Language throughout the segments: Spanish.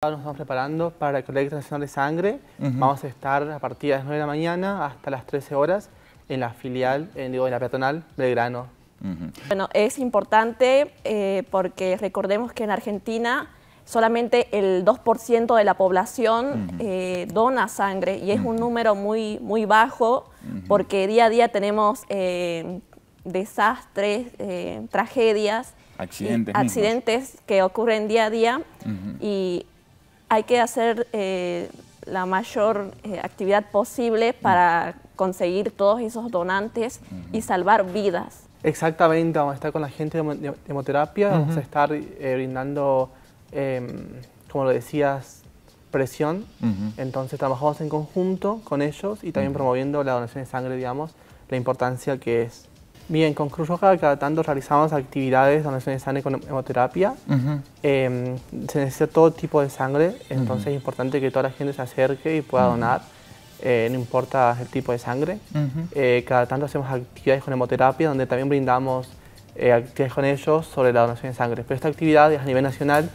Nos estamos preparando para el Colegio Nacional de Sangre. Vamos a estar a partir de las 9 de la mañana hasta las 13 horas en la filial, en, digo, en la peatonal de grano. Bueno, es importante eh, porque recordemos que en Argentina solamente el 2% de la población eh, dona sangre y es un número muy, muy bajo porque día a día tenemos eh, desastres, tragedias, accidentes, accidentes que ocurren día a día y hay que hacer eh, la mayor eh, actividad posible para conseguir todos esos donantes y salvar vidas. Exactamente, vamos a estar con la gente de hemoterapia, vamos a estar eh, brindando, em, como lo decías, presión. Entonces trabajamos en conjunto con ellos y también promoviendo la donación de sangre, digamos, la importancia que es. Bien, con Cruz Roja cada tanto realizamos actividades de se de hemoterapia. con hemoterapia. se necesita todo tipo de sangre, entonces es importante que toda la gente se acerque y pueda donar, eh, no importa el tipo de sangre. Eh, cada tanto hacemos actividades con hemoterapia donde también brindamos eh, actividades con ellos sobre la donación de sangre. Pero esta actividad es a nivel nacional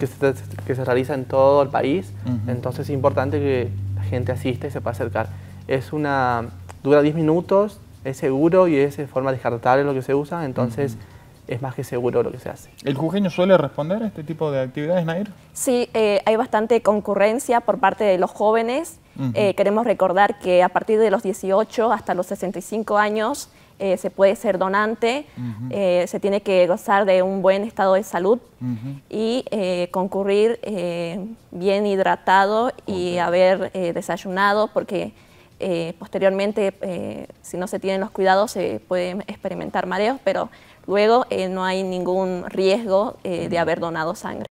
que se, realiza en todo el país, entonces es importante que la gente asista y se pueda acercar. Es una, dura 10 minutos, es seguro y es de forma descartable lo que se usa, entonces es más que seguro lo que se hace. ¿El jujeño suele responder a este tipo de actividades, Nair? Sí, eh, hay bastante concurrencia por parte de los jóvenes. Eh, queremos recordar que a partir de los 18 hasta los 65 años eh, se puede ser donante, se tiene que gozar de un buen estado de salud y concurrir bien hidratado y haber desayunado porque eh, posteriormente, eh, si no se tienen los cuidados, se pueden experimentar mareos, pero luego eh, no hay ningún riesgo de haber donado sangre.